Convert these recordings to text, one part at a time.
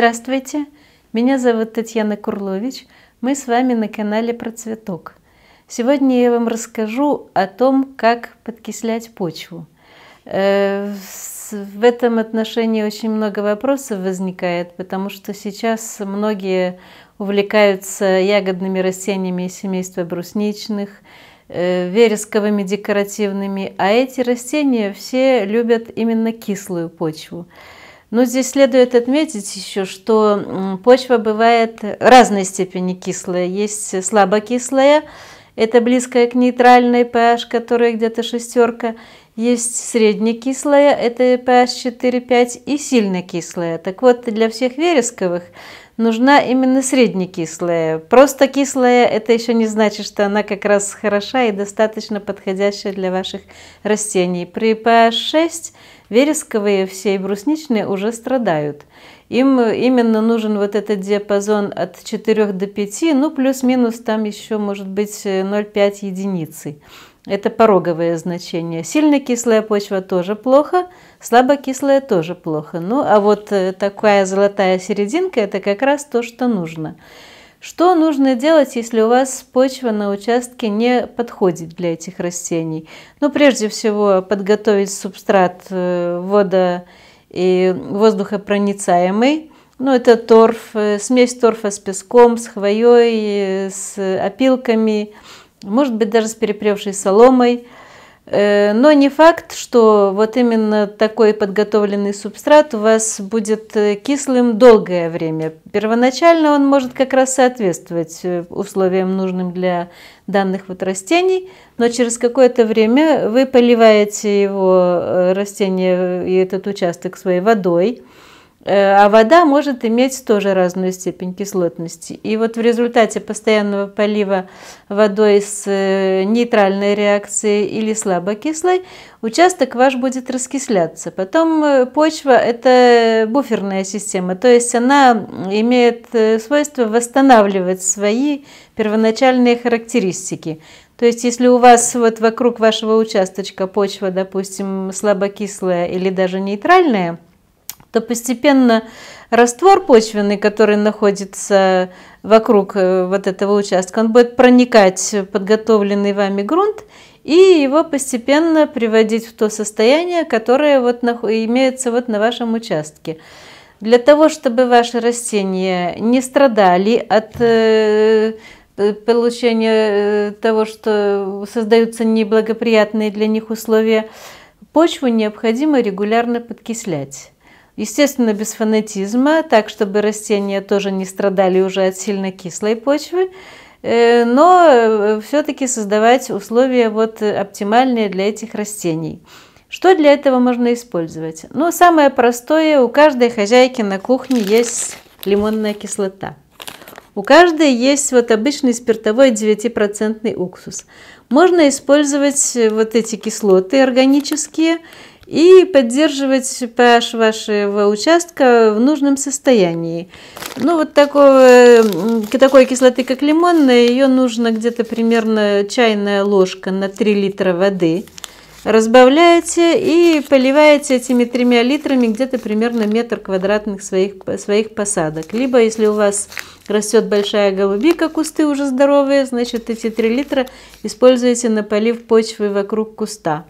Здравствуйте, меня зовут Татьяна Курлович, мы с вами на канале про цветок. Сегодня я вам расскажу о том, как подкислять почву. Э, в этом отношении очень много вопросов возникает, потому что сейчас многие увлекаются ягодными растениями семейства брусничных, э, вересковыми декоративными, а эти растения все любят именно кислую почву. Но здесь следует отметить еще, что почва бывает разной степени кислая. Есть слабокислая, это близкая к нейтральной pH, которая где-то шестерка. Есть среднекислая, это pH 4,5 и сильно кислая. Так вот, для всех вересковых нужна именно среднекислая. Просто кислая это еще не значит, что она как раз хороша и достаточно подходящая для ваших растений. При pH 6 вересковые все и брусничные уже страдают. Им э, именно нужен вот этот диапазон от 4 до 5, ну плюс-минус там еще может быть 0,5 э, единицы. Это пороговое значение. Сильно кислая почва тоже плохо, слабо кислая тоже плохо. Ну, а вот э, такая золотая серединка – это как раз то, что нужно. Что нужно делать, если у вас почва на участке не подходит для этих растений? Ну, прежде всего, подготовить субстрат э, водо- и воздухопроницаемый. Ну, это торф, э, смесь торфа с песком, с хвоей, с опилками, может быть, даже с перепревшей соломой. Э, но не факт, что вот именно такой подготовленный субстрат у вас будет э, кислым долгое время. Первоначально он может как раз соответствовать э, условиям, нужным для данных вот растений, но через какое-то время вы поливаете его растение и этот участок своей водой, Э, а вода может иметь тоже разную степень кислотности. И вот в результате постоянного полива водой с э, нейтральной реакцией или слабокислой участок ваш будет раскисляться. Потом э, почва – это буферная система, то есть она имеет свойство восстанавливать свои первоначальные характеристики. То есть, если у вас вот вокруг вашего участочка почва, допустим, слабокислая или даже нейтральная – то постепенно раствор почвенный, который находится вокруг э, вот этого участка, он будет проникать в подготовленный вами грунт и его постепенно приводить в то состояние, которое вот имеется вот на вашем участке. Для того, чтобы ваши растения не страдали от э, э, получения того, что создаются неблагоприятные для них условия, почву необходимо регулярно подкислять. Естественно, без фанатизма, так, чтобы растения тоже не страдали уже от сильно кислой почвы, э, но э, все-таки создавать условия вот э, оптимальные для этих растений. Что для этого можно использовать? Ну, самое простое, у каждой хозяйки на кухне есть лимонная кислота. У каждой есть вот обычный спиртовой 9% уксус. Можно использовать вот эти кислоты органические – и поддерживать pH вашего участка в нужном состоянии. Ну вот такой такой кислоты, как лимонная, ее нужно где-то примерно чайная ложка на 3 литра воды. Разбавляете и поливаете этими тремя литрами где-то примерно метр квадратных своих, своих посадок. Либо если у вас растет большая голубика, кусты уже здоровые, значит эти 3 литра используете на полив почвы вокруг куста.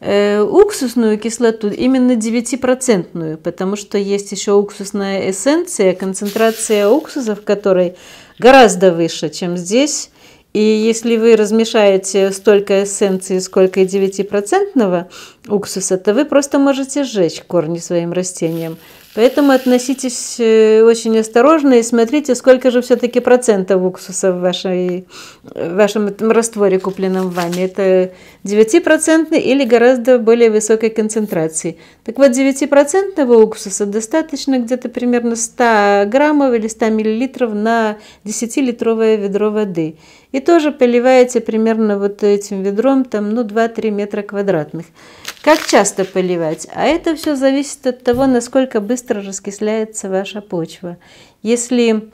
Э, уксусную кислоту, именно 9%, потому что есть еще уксусная эссенция, концентрация уксуса в которой гораздо выше, чем здесь. И если вы размешаете столько эссенции, сколько и 9% уксуса, то вы просто можете сжечь корни своим растениям. Поэтому относитесь э, очень осторожно и смотрите, сколько же все-таки процентов уксуса в, вашей, в вашем растворе, купленном вами. Это 9% или гораздо более высокой концентрации. Так вот, 9% уксуса достаточно где-то примерно 100 граммов или 100 миллилитров на 10-литровое ведро воды. И тоже поливаете примерно вот этим ведром, там, ну, 2-3 метра квадратных. Как часто поливать? А это все зависит от того, насколько быстро раскисляется ваша почва. Если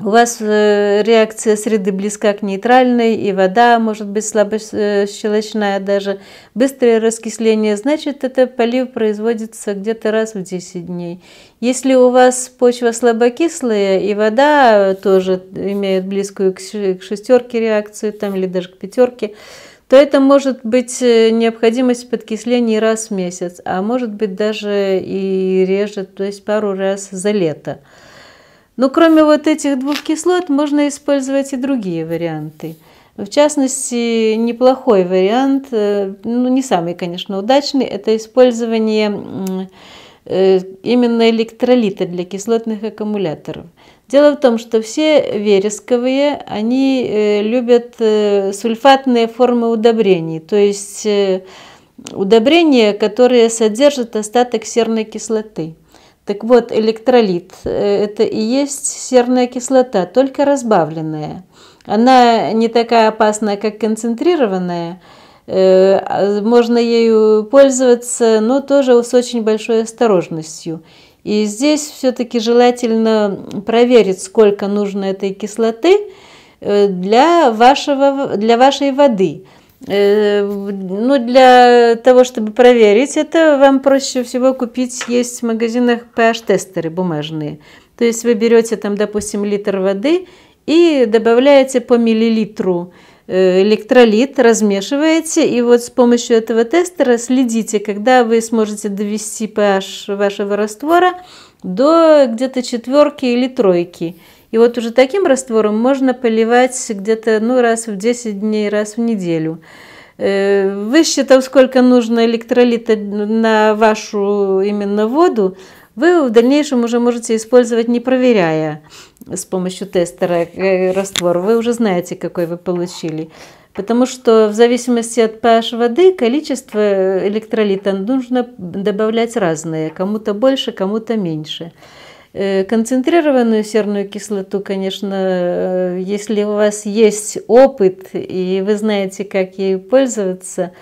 у вас э, реакция среды близка к нейтральной, и вода может быть слабощелочная э, даже. Быстрое раскисление, значит, это полив производится где-то раз в 10 дней. Если у вас почва слабокислая, и вода тоже имеет близкую к шестерке реакцию, там, или даже к пятерке, то это может быть э, необходимость подкисления раз в месяц, а может быть даже и реже, то есть пару раз за лето. Но кроме вот этих двух кислот можно использовать и другие варианты. В частности, неплохой вариант, э, ну не самый, конечно, удачный, это использование э, именно электролита для кислотных аккумуляторов. Дело в том, что все вересковые, они э, любят э, сульфатные формы удобрений, то есть э, удобрения, которые содержат остаток серной кислоты. Так вот, электролит – это и есть серная кислота, только разбавленная. Она не такая опасная, как концентрированная – Э, а можно ею пользоваться, но тоже с очень большой осторожностью. И здесь все-таки желательно проверить, сколько нужно этой кислоты э, для, вашего, для вашей воды. Э, ну, для того, чтобы проверить это, вам проще всего купить, есть в магазинах pH-тестеры бумажные. То есть вы берете там, допустим, литр воды и добавляете по миллилитру Э, электролит, размешиваете, и вот с помощью этого тестера следите, когда вы сможете довести pH вашего раствора до где-то четверки или тройки. И вот уже таким раствором можно поливать где-то ну, раз в 10 дней, раз в неделю. Э, Высчитав, сколько нужно электролита на вашу именно воду, вы в дальнейшем уже можете использовать, не проверяя с помощью тестера э, раствор. Вы уже знаете, какой вы получили. Потому что в зависимости от pH воды количество э, электролита нужно добавлять разное. Кому-то больше, кому-то меньше. Э, концентрированную серную кислоту, конечно, если у вас есть опыт и вы знаете, как ей пользоваться,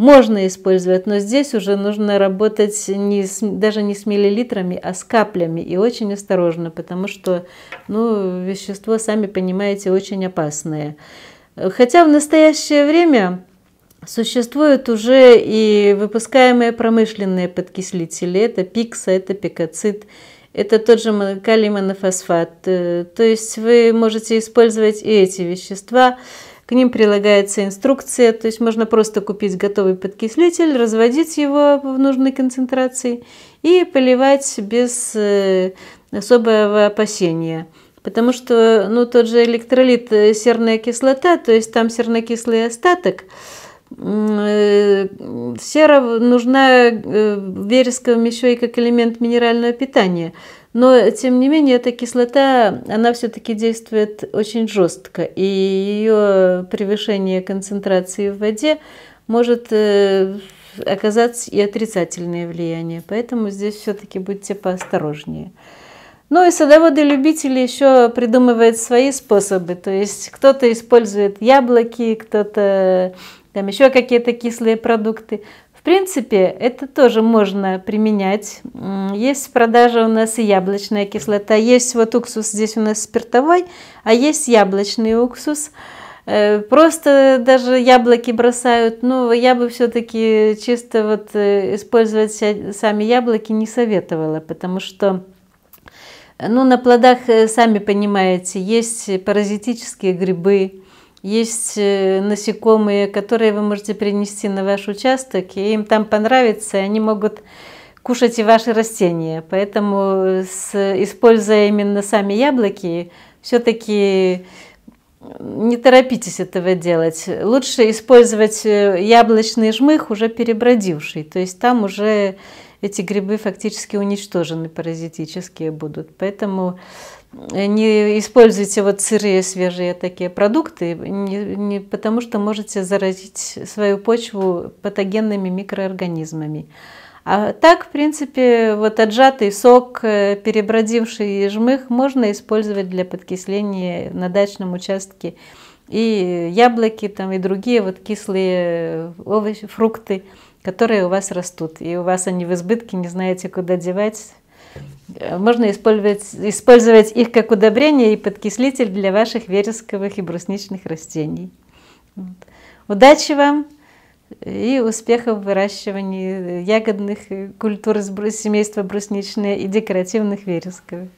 можно использовать, но здесь уже нужно работать не с, даже не с миллилитрами, а с каплями и очень осторожно, потому что ну, вещество, сами понимаете, очень опасное. Хотя в настоящее время Существуют уже и выпускаемые промышленные подкислители. Это пикса, это пикоцит, это тот же калий монофосфат. Э, то есть вы можете использовать и эти вещества. К ним прилагается инструкция, то есть можно просто купить готовый подкислитель, разводить его в нужной концентрации и поливать без э, особого опасения. Потому что ну, тот же электролит э, серная кислота, то есть там сернокислый остаток, э, сера нужна вересковым еще и как элемент минерального питания – но, тем не менее, эта кислота, она все-таки действует очень жестко, и ее превышение концентрации в воде может э, оказаться и отрицательное влияние. Поэтому здесь все-таки будьте поосторожнее. Ну и садоводы-любители еще придумывают свои способы. То есть кто-то использует яблоки, кто-то там еще какие-то кислые продукты. В принципе, это тоже можно применять. Есть в продаже у нас и яблочная кислота. Есть вот уксус, здесь у нас спиртовой, а есть яблочный уксус. Э, просто даже яблоки бросают, но я бы все-таки чисто вот э, использовать сами яблоки не советовала, потому что ну, на плодах, э, сами понимаете, есть паразитические грибы, есть э, насекомые, которые вы можете принести на ваш участок, и им там понравится, и они могут кушать и ваши растения. Поэтому, э, с, используя именно сами яблоки, все-таки не торопитесь этого делать. Лучше использовать э, яблочный жмых, уже перебродивший. То есть там уже эти грибы фактически уничтожены, паразитические будут. Поэтому Э, не используйте вот сырые, свежие такие продукты, не, не, потому что можете заразить свою почву патогенными микроорганизмами. А так, в принципе, вот отжатый сок, э, перебродивший жмых можно использовать для подкисления на дачном участке. И яблоки, там, и другие вот кислые э, овощи, фрукты, которые у вас растут. И у вас они в избытке, не знаете, куда девать, Э, можно использовать, использовать их как удобрение и подкислитель для ваших вересковых и брусничных растений. Удачи вам и успехов в выращивании ягодных культур из семейства брусничные и декоративных вересковых.